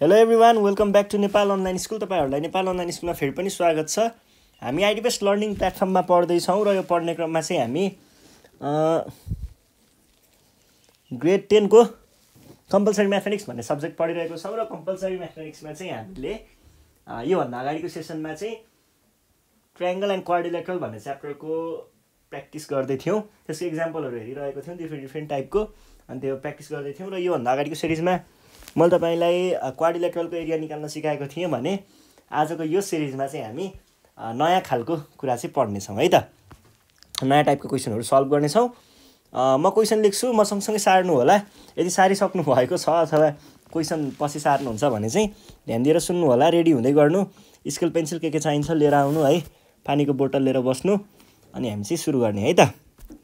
Hello everyone welcome back to Nepal online school तपाईँहरूलाई Nepal online स्कुलमा फेरि पनि स्वागत छ हामी आइडी आइडिबेस्ट लर्निङ प्लेटफर्ममा पढ्दैछौँ र यो पढ्ने क्रममा चाहिँ हामी ग्रेड टेनको कम्पलसरी म्याथमेटिक्स भन्ने सब्जेक्ट पढिरहेको छौँ र कम्पलसरी म्याथमेटिक्समा चाहिँ हामीले योभन्दा अगाडिको सेसनमा चाहिँ ट्रायङ्गल एन्ड क्वारिलेट्रल भन्ने च्याप्टरको प्र्याक्टिस गर्दै थियौँ त्यसको इक्जाम्पलहरू हेरिरहेको थियौँ डिफ्रेन्ट डिफ्रेन्ट टाइपको अनि त्यो प्र्याक्टिस गर्दै थियौँ र योभन्दा अगाडिको सिरिजमा मैले तपाईँलाई क्वाडिलेटरलको एरिया निकाल्न सिकाएको थिएँ भने आजको यो सिरिजमा चाहिँ हामी नयाँ खालको कुरा चाहिँ पढ्नेछौँ है त नयाँ टाइपको क्वेसनहरू सल्भ गर्नेछौँ म क्वेसन लेख्छु म सँगसँगै सार्नु होला यदि सारिसक्नु भएको छ अथवा क्वेसन पछि सार्नुहुन्छ भने चाहिँ ध्यान दिएर सुन्नु होला रेडी हुँदै गर्नु स्केल पेन्सिल के के चाहिन्छ लिएर आउनु है पानीको बोतल लिएर बस्नु अनि हामी चाहिँ सुरु गर्ने है त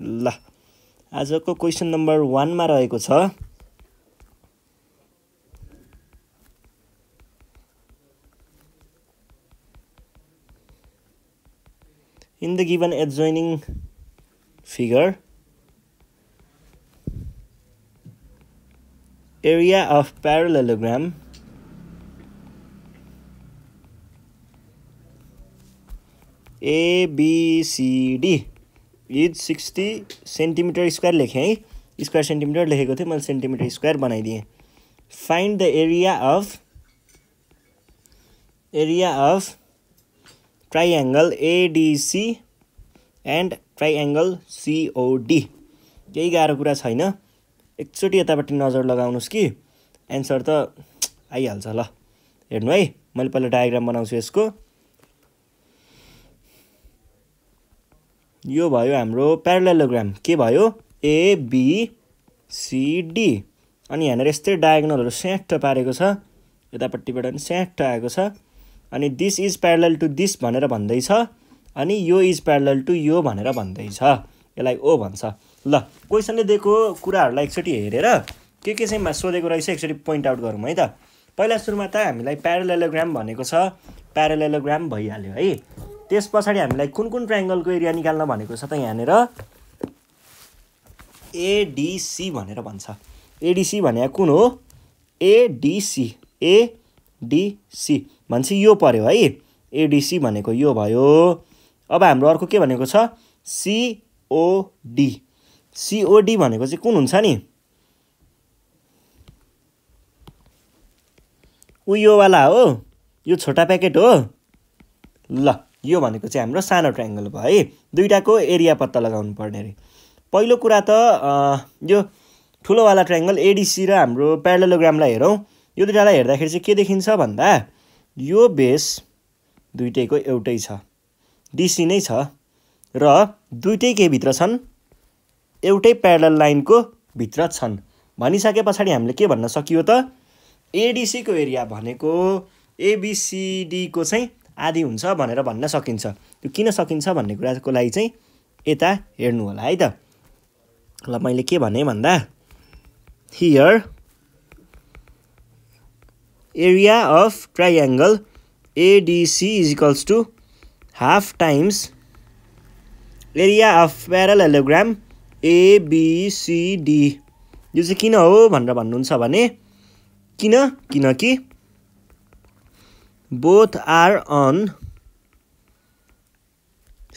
ल आजको क्वेसन नम्बर वानमा रहेको छ in the given adjoining figure area of parallelogram A B C D is sixty centimetre square लेखे हाई स्क्वायर सेन्टिमिटर लेखे थिएँ मैले सेन्टिमिटर स्क्वायर बनाइदिएँ find the area of area of triangle ADC and triangle COD केही गाह्रो कुरा छैन एकचोटि यतापट्टि नजर लगाउनुहोस् कि एन्सर त आइहाल्छ ल हेर्नु है मैले पहिला डायग्राम बनाउँछु यसको यो भयो हाम्रो प्यारालोग्राम के भयो एबिसिडी अनि यहाँनिर यस्तै डायगनलहरू स्याट्ट पारेको छ यतापट्टिबाट पनि स्याट्ट आएको छ अनि this is parallel to this भनेर भन्दैछ अनि यो इज प्यारल टु यो भनेर भन्दैछ यसलाई ओ भन्छ ल क्वेसनले दिएको कुराहरूलाई एकचोटि हेरेर के के चाहिँ सोधेको रहेछ एकचोटि पोइन्ट आउट गरौँ है त पहिला सुरुमा त हामीलाई प्यारलेलोग्राम भनेको छ प्यारलेलोग्राम भइहाल्यो है त्यस पछाडि हामीलाई कुन कुन ट्राइङ्गलको एरिया निकाल्न भनेको छ त यहाँनिर एडिसी भनेर भन्छ एडिसी भने कुन हो एडिसी एडिसी भनेपछि यो पऱ्यो है एडिसी भनेको यो भयो अब हाम्रो अर्को के भनेको छ सिओडी सिओडी भनेको चाहिँ कुन हुन्छ नि ऊ योवाला हो यो छोटा प्याकेट हो ल यो भनेको चाहिँ हाम्रो सानो ट्राइङ्गल भयो है दुइटाको एरिया पत्ता लगाउनु पर्ने अरे पहिलो कुरा त यो ठुलोवाला ट्राइङ्गल एडिसी र हाम्रो प्यारलोग्रामलाई हेरौँ यो दुइटालाई हेर्दाखेरि चाहिँ के देखिन्छ भन्दा यो बेस दुइटैको एउटै छ डिसी नै छ र दुइटै के भित्र छन् एउटै प्यारल लाइनको भित्र छन् भनिसके पछाडि हामीले के भन्न सकियो त एडिसीको एरिया भनेको एबिसिडीको चाहिँ आदि हुन्छ भनेर भन्न सकिन्छ यो किन सकिन्छ भन्ने कुराको लागि चाहिँ यता हेर्नु होला है त ल मैले के भने भन्दा here area of triangle ADC is equals to half times area of parallelogram ABCD यो चाहिँ किन हो भनेर भन्नुहुन्छ भने किन किनकि both are on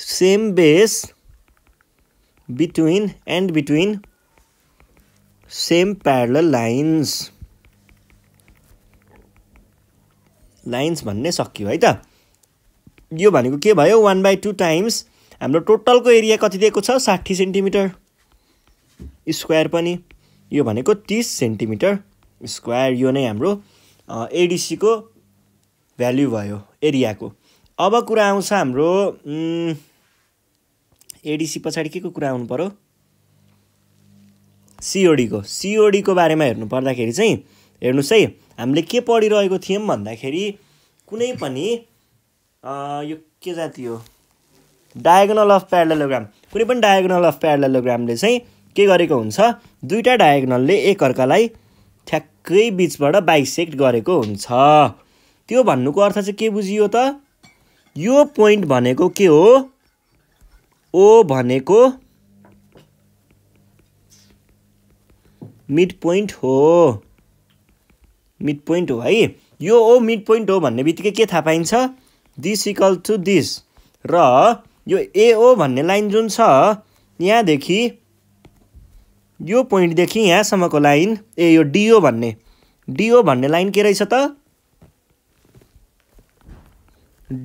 same base between and between same parallel lines lines भन्ने सकियो है त यो भनेको के भयो वान बाई टू टाइम्स हाम्रो टोटलको एरिया कति दिएको छ साठी सेन्टिमिटर स्क्वायर पनि यो भनेको तिस सेन्टिमिटर स्क्वायर यो नै हाम्रो एडिसीको भ्याल्यु भयो एरियाको अब कुरा आउँछ हाम्रो एडिसी पछाडि के को कुरा आउनु पऱ्यो सिओडीको सिओडीको बारेमा हेर्नु पर्दाखेरि चाहिँ हेर्नुहोस् है हामीले के पढिरहेको थियौँ भन्दाखेरि कुनै पनि यो के जाति हो डायगोनल अफ प्यारलेलोग्राम कुनै पनि डायगोनल अफ प्यारलेलोग्रामले चाहिँ के गरेको हुन्छ दुईवटा डायगोनलले एकअर्कालाई ठ्याक्कै बिचबाट बाइसेक्ट गरेको हुन्छ त्यो भन्नुको अर्थ चाहिँ के बुझियो त यो पोइन्ट भनेको के हो ओ भनेको मिड पोइन्ट हो मिड पोइन्ट हो है यो ओ मिड पोइन्ट हो भन्ने बित्तिकै के थाहा पाइन्छ दिस इक्वल टु दिस र यो एओ भन्ने लाइन जुन छ यहाँदेखि यो पोइन्टदेखि यहाँसम्मको लाइन ए यो डिओ भन्ने डिओ भन्ने लाइन के रहेछ त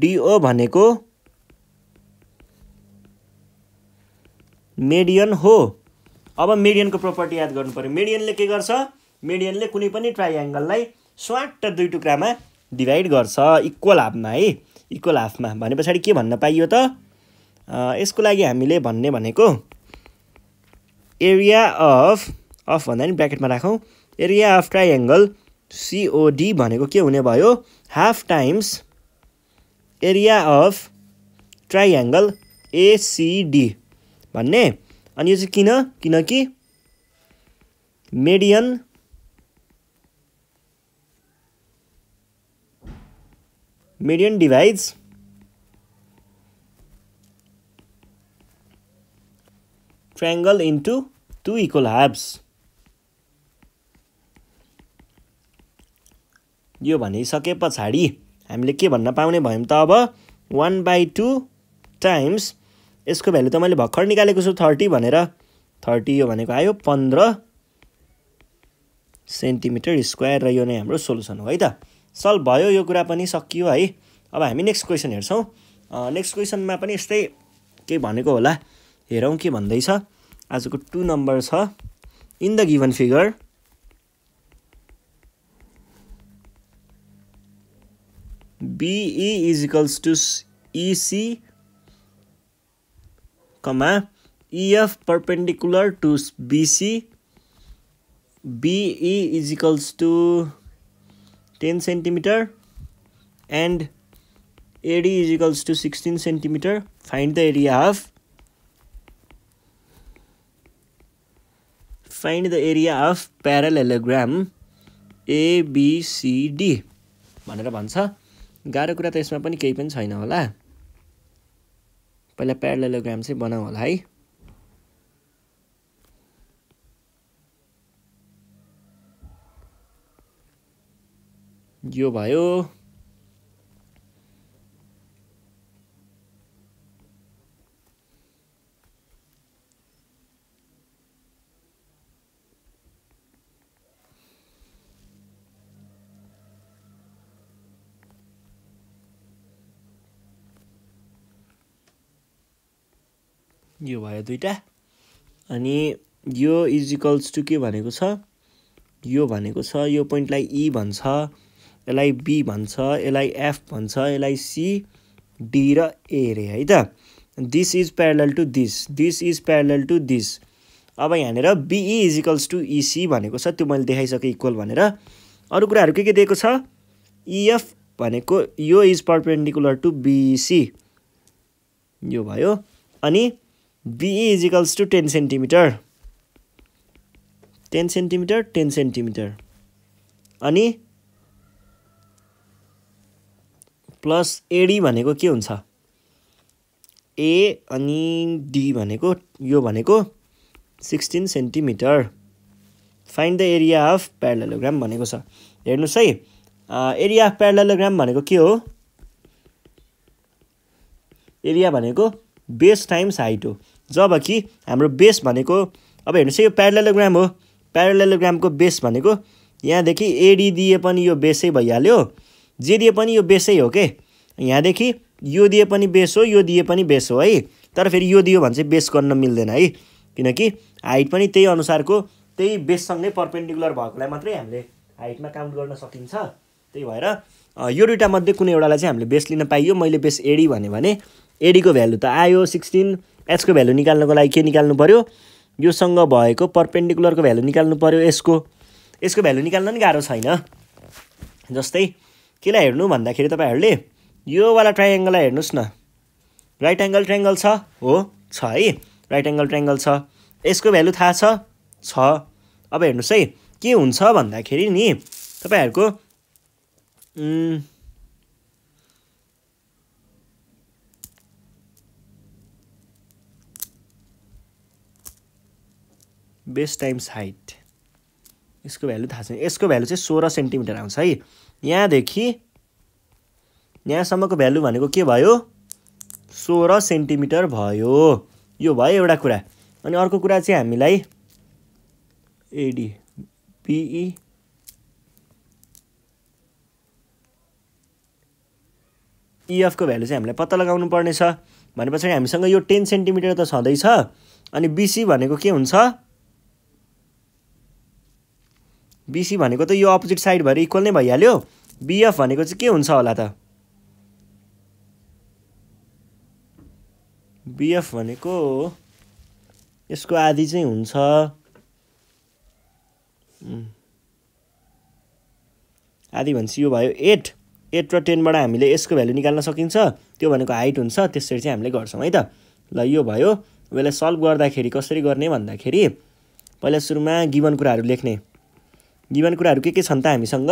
डिओ भनेको मेडियन हो अब मेडियनको प्रपर्टी याद गर्नु पऱ्यो मेडियनले के गर्छ मेडियनले कुनै पनि ट्राइएङ्गललाई स्वाट दुई टुक्रामा डिभाइड गर्छ इक्वल हाफमा है इक्वल हाफमा भने पछाडि के भन्न पाइयो त यसको लागि हामीले भन्ने भनेको एरिया अफ अफ भन्दा नि ब्राकेटमा राखौँ एरिया अफ ट्राइएङ्गल सिओडी भनेको के हुने भयो half times area of triangle ACD भन्ने अनि यो चाहिँ किन किनकि median median divides triangle into two equal halves यो भनिसके पछाडि हामीले के भन्न पाउने भयौँ त अब वान बाई टू टाइम्स यसको भ्यालु त मैले भर्खर निकालेको छु थर्टी भनेर थर्टी यो भनेको आयो पन्ध्र सेन्टिमिटर स्क्वायर र यो नै हाम्रो सोल्युसन हो है त सल्भ भयो यो कुरा पनि सकियो है अब हामी नेक्स्ट क्वेसन हेर्छौँ नेक्स्ट क्वेसनमा पनि यस्तै केही भनेको होला हेरौँ के भन्दैछ आजको टु नम्बर छ in the given figure BE is equals to EC comma EF perpendicular to BC BE is equals to ten centimetre and AD is equals to sixteen centimetre find the area of find the area of parallelogram ABCD भनेर भन्छ गाह्रो कुरा त यसमा पनि केही पनि छैन होला पहिला प्यारालेलोग्राम चाहिँ बनाऊ होला है यो भयो यो भयो दुइटा अनि यो इजिकल्स टु के भनेको छ यो भनेको छ यो पोइन्टलाई ई e भन्छ यसलाई बी भन्छ यसलाई एफ भन्छ यसलाई सी डी र ए रे है त this is parallel to this this is parallel to this अब यहाँनिर बिई इजिकल्स टु इसी भनेको छ त्यो मैले देखाइसकेँ इक्वल भनेर अरू कुराहरू के के दिएको छ इएफ e, भनेको यो इज पर्पेन्डिकुलर टु बिसी यो भयो अनि BE is equals to ten centimetre ten centimetre ten centimetre अनि प्लस एडी भनेको के हुन्छ ए अनि डी भनेको यो भनेको sixteen centimetre find the area of parallelogram भनेको छ हेर्नुहोस् है एरिया अफ प्यारलोग्राम भनेको के हो एरिया भनेको बेस टाइम्स हाइट हो जब कि हाम्रो बेस भनेको अब हेर्नुहोस् है यो प्यारलोग्राम हो प्यारलोग्रामको बेस भनेको यहाँदेखि एडी दिए पनि यो बेसै भइहाल्यो जे दिए पनि यो बेसै हो के यहाँदेखि यो दिए पनि बेस हो यो दिए पनि बेस हो है तर फेरि यो दियो भने चाहिँ बेस गर्न मिल्दैन है किनकि हाइट पनि त्यही अनुसारको त्यही बेससँगै पर्पेन्डिकुलर भएकोलाई मात्रै हामीले हाइटमा काउन्ट गर्न सकिन्छ त्यही भएर यो मध्ये कुनै एउटालाई चाहिँ हामीले बेस लिन पाइयो मैले बेस एडी भने एडीको भ्यालु त आयो सिक्सटिन एचको भ्यालु निकाल्नुको लागि के निकाल्नु पऱ्यो योसँग भएको पर्पेन्डिकुलरको भ्यालु निकाल्नु पऱ्यो यसको यसको भ्यालु निकाल्न नि गाह्रो छैन जस्तै केलाई हेर्नु भन्दाखेरि तपाईँहरूले योवाला ट्राइङ्गललाई हेर्नुहोस् न राइट एङ्गल ट्राइङ्गल छ हो छ है राइट एङ्गल ट्राइङ्गल छ यसको भ्यालु थाहा छ छ अब हेर्नुहोस् है के हुन्छ भन्दाखेरि नि तपाईँहरूको बेस्ट टाइम्स हाइट यसको भ्यालु थाहा छैन यसको भ्यालु चाहिँ सोह्र सेन्टिमिटर आउँछ है यहाँदेखि यहाँसम्मको भ्यालु भनेको के भयो सोह्र सेन्टिमिटर भयो यो भयो एउटा कुरा अनि अर्को कुरा चाहिँ हामीलाई एडी बिई इएफको भ्यालु चाहिँ हामीलाई पत्ता लगाउनु पर्नेछ भने पछाडि हामीसँग यो टेन सेन्टिमिटर त छँदैछ अनि बिसी भनेको के हुन्छ बिसी भनेको त यो अपोजिट साइड भएर इक्वल नै भइहाल्यो बिएफ भनेको चाहिँ के हुन्छ होला त बिएफ भनेको यसको आधी चाहिँ हुन्छ आधी भनेपछि यो भयो एट एट र टेनबाट हामीले यसको भ्यालु निकाल्न सकिन्छ त्यो भनेको हाइट हुन्छ त्यसरी चाहिँ हामीले गर्छौँ है त ल यो भयो यसलाई सल्भ गर्दाखेरि कसरी गर्ने भन्दाखेरि पहिला सुरुमा गिभन कुराहरू लेख्ने गिभन कुराहरू के के छन् त हामीसँग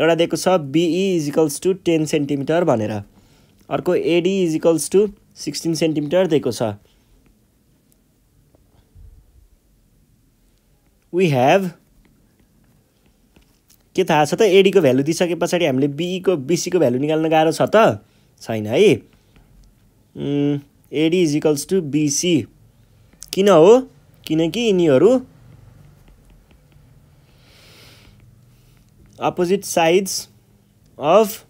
एउटा दिएको छ BE is equals to ten centimetre भनेर अर्को AD is equals to sixteen centimetre दिएको छ वी हेभ के थाहा छ त एडीको भ्यालु दिइसके पछाडि हामीले बिईको बिसीको भ्यालु निकाल्न गाह्रो छ त छैन है एडी इजिकल्स टु बिसी किन हो किनकि यिनीहरू opposite sides of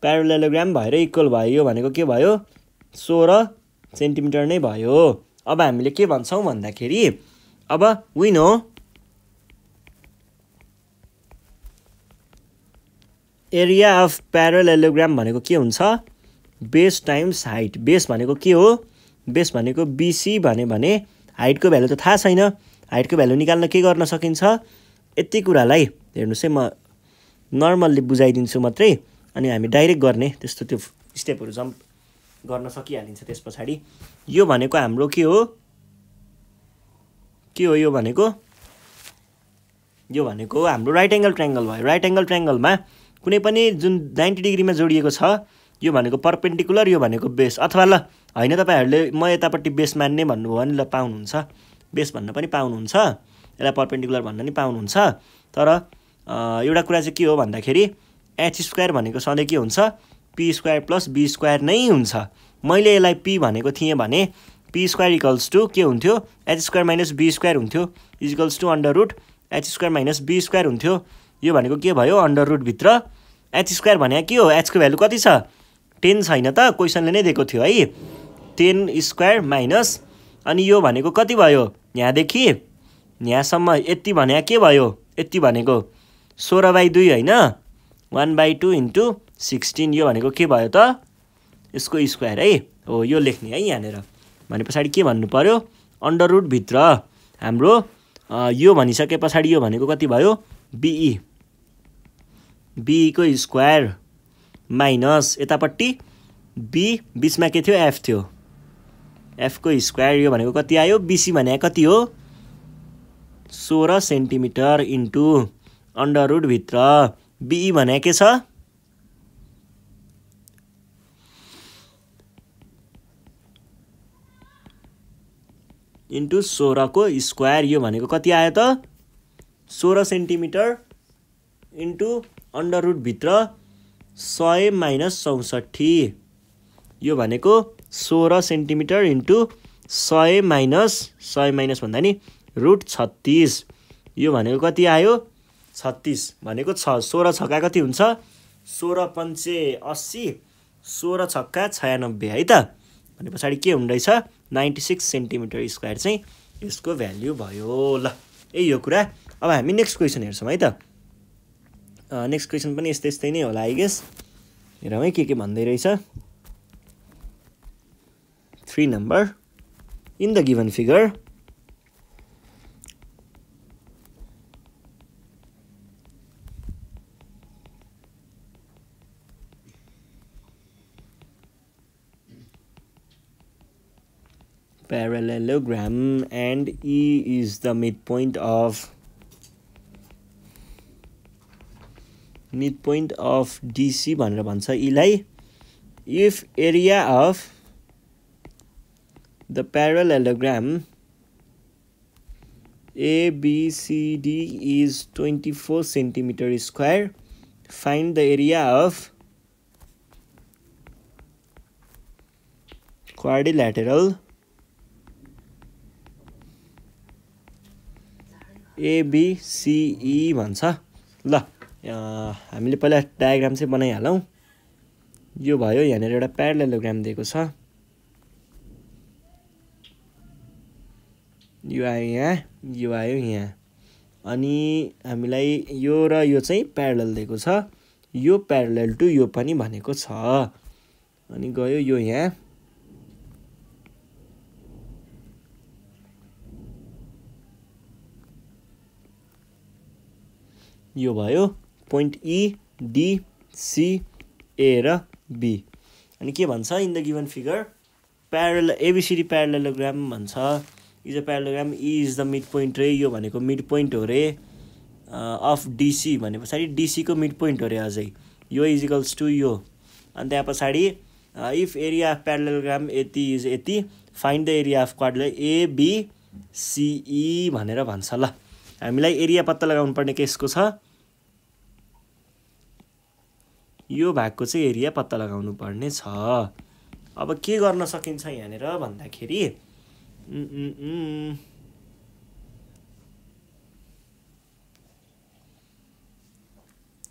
प्यारालेलोग्राम भएर इक्वल भयो यो भनेको के भयो सोह्र सेन्टिमिटर नै भयो अब हामीले के भन्छौँ भन्दाखेरि अब विन हो एरिया अफ प्यारालेलोग्राम भनेको के हुन्छ बेस टाइम्स हाइट बेस भनेको के हो बेस भनेको बिसी भने हाइटको भ्यालु त थाहा छैन हाइटको भ्यालु निकाल्न के गर्न सकिन्छ यति कुरालाई हेर्नुहोस् है म नर्मल्ली बुझाइदिन्छु मात्रै अनि हामी डाइरेक्ट गर्ने त्यस्तो त्यो स्टेपहरू जम्प गर्न सकिहालिन्छ त्यस पछाडि यो भनेको हाम्रो के हो के हो यो भनेको यो भनेको हाम्रो राइट एङ्गल ट्राइङ्गल भयो राइट एङ्गल ट्राइङ्गलमा कुनै पनि जुन नाइन्टी डिग्रीमा जोडिएको छ यो भनेको पर्पेन्डिकुलर यो भनेको बेस अथवा ल होइन तपाईँहरूले म यतापट्टि बेस मान्ने भन्नुभयो भने ल पाउनुहुन्छ बेस भन्न पनि पाउनुहुन्छ यसलाई पर्पेन्डिकुलर भन्न पनि पाउनुहुन्छ तर एउटा कुरा चाहिँ के हो भन्दाखेरि एच स्क्वायर भनेको सधैँ के हुन्छ P square plus B square नै हुन्छ मैले यसलाई पी भनेको थिएँ भने पी स्क्वायर इक्वल्स टु के हुन्थ्यो H square minus B square हुन्थ्यो is equals to under root H square minus B square हुन्थ्यो यो भनेको के भयो अन्डर रुटभित्र एच स्क्वायर भने के हो एचको भ्यालु कति छ टेन छैन त क्वेसनले नै दिएको थियो है टेन स्क्वायर माइनस अनि यो भनेको कति भयो यहाँदेखि यहाँसम्म यति भने के भयो यति भनेको सोह्र बाई दुई होइन one by two into sixteen यो भनेको के भयो त यसको स्क्वायर है हो यो लेख्ने है यहाँनिर भने पछाडि के भन्नु पऱ्यो अन्डर रुटभित्र हाम्रो यो भनिसके पछाडि यो भनेको कति भयो बिई बिईको स्क्वायर माइनस यतापट्टि बी बिचमा के थियो एफ थियो एफको स्क्वायर यो भनेको कति आयो बिसी भने कति हो सोह्र सेन्टिमिटर इन्टु अन्डर रुटभित्र बिई भने के छ इन्टु सोह्रको स्क्वायर यो भनेको कति आयो त सोह्र सेन्टिमिटर इन्टु अन्डर रुटभित्र सय माइनस चौसठी यो भनेको सोह्र सेन्टिमिटर इन्टु सय माइनस सय माइनस भन्दा नि रुट छत्तिस यो भनेको कति आयो छत्तिस भनेको छ सोह्र छक्का कति हुन्छ सोह्र पन्चे अस्सी सोह्र छक्का छयानब्बे है त भने पछाडि के हुँदैछ रहेछ नाइन्टी सिक्स सेन्टिमिटर स्क्वायर चाहिँ यसको भ्याल्यु भयो ल यही यो कुरा अब हामी नेक्स्ट क्वेसन हेर्छौँ है त नेक्स्ट क्वेसन पनि यस्तै यस्तै नै होला आई गेस हेरौँ है के के भन्दै रहेछ 3 number in the given figure parallelogram and E is the midpoint of midpoint of DC भनेर भन्छ यीलाई if the parallelogram ABCD is 24 centimeter square. Find the area of quadrilateral ABCE भन्छ ल हामीले पहिला डायग्राम चाहिँ बनाइहालौँ यो भयो यहाँनिर एउटा प्यारलेलोग्राम दिएको छ यो आयो यहाँ यो आयो यहाँ अनि हामीलाई यो र यो चाहिँ प्यारल दिएको छ यो प्यारल टु यो पनि भनेको छ अनि गयो यो यहाँ यो भयो point E D C A र बी अनि के भन्छ in the given figure parallel ABCD parallelogram भन्छ is a parallelogram E is the midpoint रे यो भनेको मिड पोइन्ट हो रे अफ डिसी भने पछाडि डिसीको मिड पोइन्ट हो रे अझै यो इजिकल्स टु यो अनि त्यहाँ पछाडि इफ एरिया अफ प्याराग्राम यति इज यति find the area of quadrilateral ABCE भनेर भन्छ ल हामीलाई एरिया पत्ता लगाउनु पर्ने केसको छ यो भागको चाहिँ एरिया पत्ता लगाउनु पर्ने छ अब के गर्न सकिन्छ यहाँनिर भन्दाखेरि Mm-mm-mm.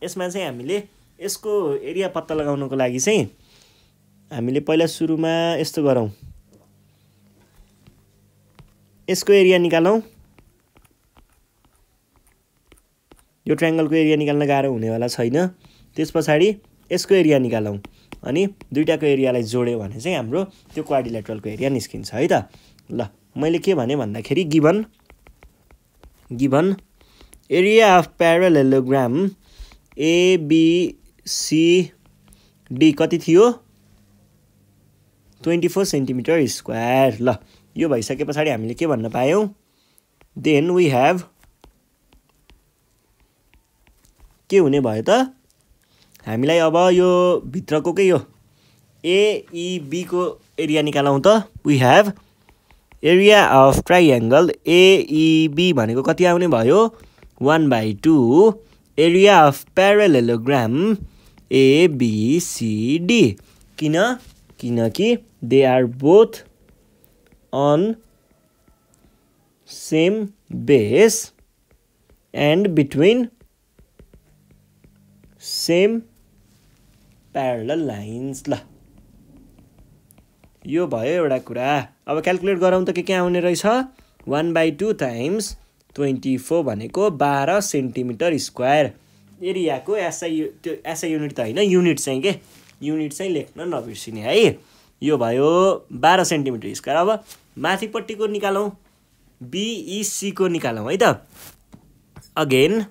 यसमा चाहिँ हामीले यसको एरिया पत्ता लगाउनको लागि चाहिँ हामीले पहिला सुरुमा यस्तो गरौँ यसको एरिया निकालौँ यो ट्राइङ्गलको एरिया निकाल्न गाह्रो हुनेवाला छैन त्यस पछाडि यसको एरिया निकालौँ अनि दुइटाको एरियालाई जोड्यो भने चाहिँ हाम्रो त्यो क्वाडिलेट्रलको एरिया निस्किन्छ है त ल मैले के भने भन्दाखेरि given given area of parallelogram ABCD कति थियो ट्वेन्टी फोर सेन्टिमिटर स्क्वायर ल यो भइसके पछाडि हामीले के भन्न पायौँ देन वी हेभ के हुने भयो त हामीलाई अब यो भित्रको के यो एइबीको e, एरिया निकालौँ त we have area of triangle AEB भनेको कति आउने भयो one by two area of parallelogram ABCD किन किनकि they are both on same base and between same parallel lines ल यो भयो एउटा कुरा अब क्यालकुलेट गरौँ त के के आउने रहेछ one by two times twenty four भनेको बाह्र सेन्टिमिटर स्क्वायर एरियाको एसआई त्यो एसआई युनिट त होइन युनिट चाहिँ के युनिट चाहिँ लेख्न नबिर्सिने है यो भयो बाह्र सेन्टिमिटर स्क्वायर अब माथिपट्टिको निकालौँ बिइसीको e निकालौँ है त अगेन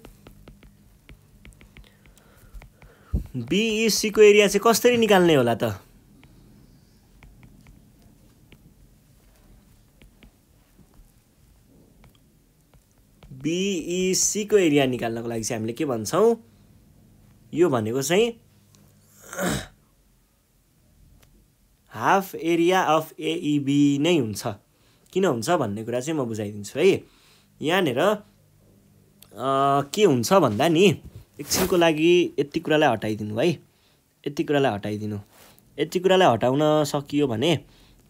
बिइसीको एरिया चाहिँ कसरी निकाल्ने होला त बिइसीको एरिया निकाल्नको लागि चाहिँ हामीले के भन्छौँ यो भनेको चाहिँ हाफ एरिया अफ एइबी नै हुन्छ किन हुन्छ भन्ने कुरा चाहिँ म बुझाइदिन्छु है यहाँनिर के हुन्छ भन्दा नि एकछिनको लागि यति कुरालाई हटाइदिनु है यति कुरालाई हटाइदिनु यति कुरालाई हटाउन सकियो भने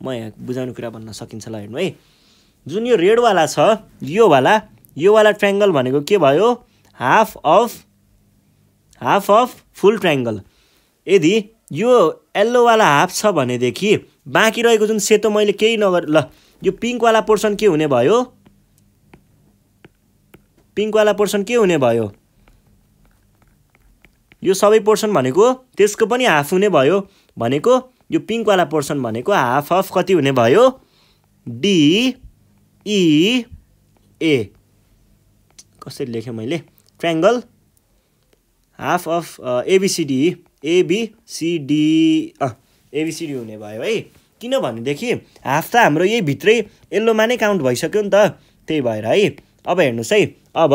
म यहाँ बुझाउने कुरा भन्न सकिन्छ ल हेर्नु है जुन यो रेडवाला छ योवाला योवाला ट्राइङ्गल भनेको के भयो half of half of full triangle यदि यो यल्लोवाला हाफ छ भनेदेखि बाँकी रहेको जुन सेतो मैले केही नगर ल यो पिङ्कवाला पोर्सन के हुने भयो पिङ्कवाला पोर्सन के हुने भयो यो सबै पोर्सन भनेको त्यसको पनि हाफ हुने भयो भनेको यो पिङ्कवाला पोर्सन भनेको हाफ अफ कति हुने भयो डी ई ए कसरी लेखेँ मैले triangle half of ABCD ABCD ABCD हुने भयो है किनभनेदेखि हाफ त हाम्रो यही भित्रै यल्लोमा नै काउन्ट भइसक्यो नि त त्यही भएर है अब हेर्नुहोस् है अब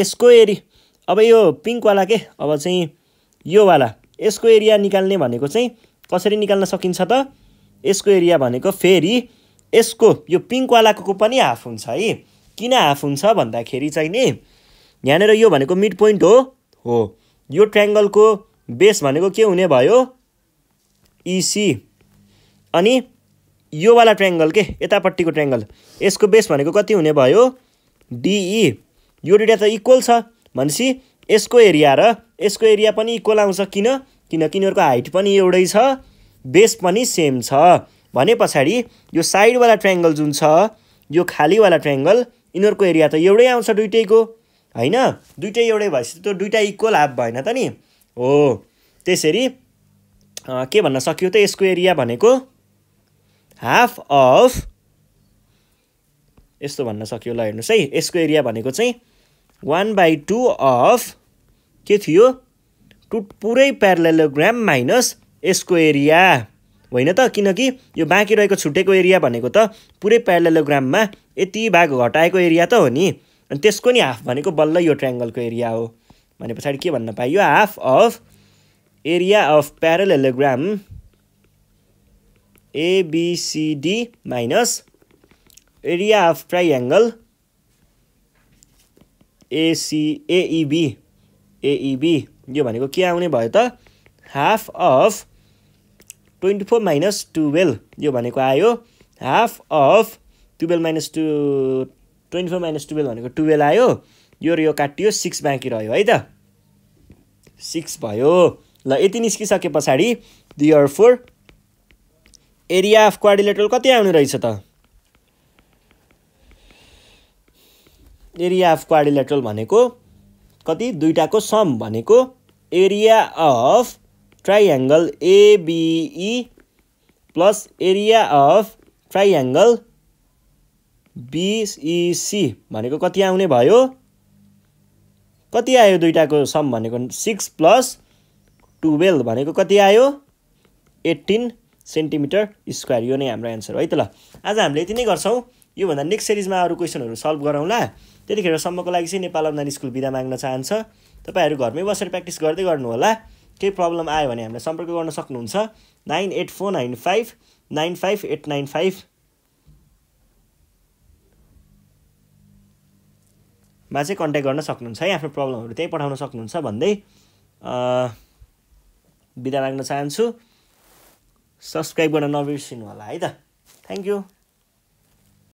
यसको एरि अब यो पिङ्कवाला के अब चाहिँ योवाला यसको एरिया निकाल्ने भनेको चाहिँ कसरी निकाल्न सकिन्छ त यसको एरिया भनेको फेरि यसको यो पिङ्कवालाको पनि हाफ हुन्छ है किन हाफ हुन्छ भन्दाखेरि चाहिँ नि यहाँनिर यो भनेको मिड पोइन्ट हो हो यो ट्राङ्गलको बेस भनेको के हुने भयो इसी e अनि योवाला ट्राङ्गल के यतापट्टिको ट्राङ्गल यसको बेस भनेको कति हुने भयो डिई e। यो दुइटा त इक्वल छ भनेपछि यसको एरिया र यसको एरिया पनि इक्वल आउँछ किन किन तिनीहरूको हाइट पनि एउटै छ बेस पनि सेम छ भने पछाडि यो साइडवाला ट्राङ्गल जुन छ यो खालीवाला ट्राङ्गल यिनीहरूको एरिया त एउटै आउँछ दुइटैको होइन दुइटै एउटै भएपछि त दुइटा इक्वल हाफ भएन त नि हो त्यसरी के भन्न सकियो त यसको एरिया भनेको हाफ अफ यस्तो भन्न सकियो ल हेर्नुहोस् है यसको एरिया भनेको चाहिँ वान बाई टू अफ के थियो टु पुरै प्यारलेलोग्राम माइनस यसको एरिया होइन त किनकि यो बाँकी रहेको छुटेको एरिया भनेको त पुरै प्यारेलोग्राममा यति भाग घटाएको एरिया त हो नि अनि त्यसको नि हाफ भनेको बल्ल यो ट्रायङ्गलको एरिया हो भने पछाडि के भन्न पाइयो half of area of parallelogram ABCD minus area of triangle AC AEB AEB यो भनेको के आउने भयो त half of twenty four minus twelve यो भनेको आयो half of twelve minus two twenty four minus twelve भनेको टुवेल्भ आयो यो र यो काटियो सिक्स बाँकी रह्यो है त सिक्स भयो ल यति निस्किसके पछाडि therefore area of quadrilateral कति आउने रहेछ त एरिया अफ क्वाडिलेटरल भनेको कति दुइटाको सम भनेको area of triangle ABE plus area of triangle BEC भनेको कति आउने भयो कति आयो दुइटाको सम भनेको सिक्स प्लस टुवेल्भ भनेको कति आयो एट्टिन सेन्टिमिटर स्क्वायर यो नै हाम्रो एन्सर है त ल आज हामीले यति नै गर्छौँ योभन्दा नेक्स्ट सिरिजमा अरू क्वेसनहरू सल्भ गरौँला त्यतिखेरसम्मको लागि चाहिँ नेपाल अनलाइन स्कुल बिदा माग्न चाहन्छ तपाईँहरू घरमै बसेर प्र्याक्टिस गर्दै गर्नु होला केही प्रब्लम आयो भने हामीलाई सम्पर्क गर्न सक्नुहुन्छ nine eight four nine five nine five eight nine five मा चाहिँ कन्ट्याक्ट गर्न सक्नुहुन्छ है आफ्नो प्रब्लमहरू त्यहीँ पठाउन सक्नुहुन्छ भन्दै बिदा माग्न चाहन्छु सब्सक्राइब गर्न नबिर्सिनु होला है त थ्याङ्क यू